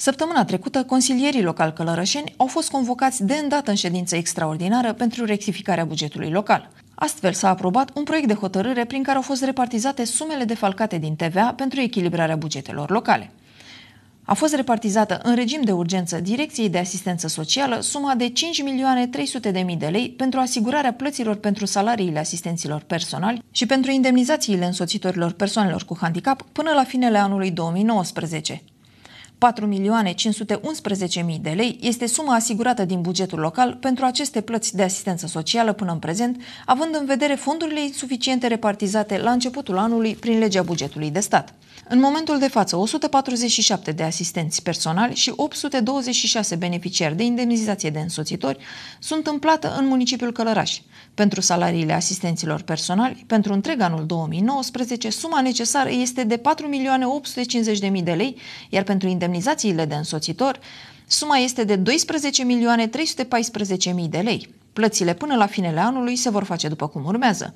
Săptămâna trecută, consilierii local călărășeni au fost convocați de îndată în ședință extraordinară pentru rectificarea bugetului local. Astfel s-a aprobat un proiect de hotărâre prin care au fost repartizate sumele defalcate din TVA pentru echilibrarea bugetelor locale. A fost repartizată în regim de urgență Direcției de Asistență Socială suma de 5.300.000 de lei pentru asigurarea plăților pentru salariile asistenților personali și pentru indemnizațiile însoțitorilor persoanelor cu handicap până la finele anului 2019. 4.511.000 de lei este suma asigurată din bugetul local pentru aceste plăți de asistență socială până în prezent, având în vedere fondurile insuficiente repartizate la începutul anului prin legea bugetului de stat. În momentul de față, 147 de asistenți personali și 826 beneficiari de indemnizație de însoțitori sunt în plată în municipiul Călăraș. Pentru salariile asistenților personali, pentru întreg anul 2019, suma necesară este de 4.850.000 de lei, iar pentru indemnizație indemnizațiile de însoțitor, suma este de 12.314.000 de lei. Plățile până la finele anului se vor face după cum urmează.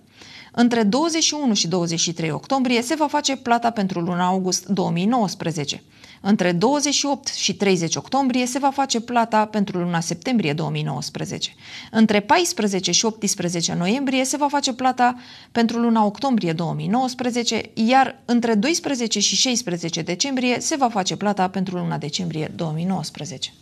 Între 21 și 23 octombrie se va face plata pentru luna august 2019. Între 28 și 30 octombrie se va face plata pentru luna septembrie 2019. Între 14 și 18 noiembrie se va face plata pentru luna octombrie 2019, iar între 12 și 16 decembrie se va face plata pentru luna decembrie 2019.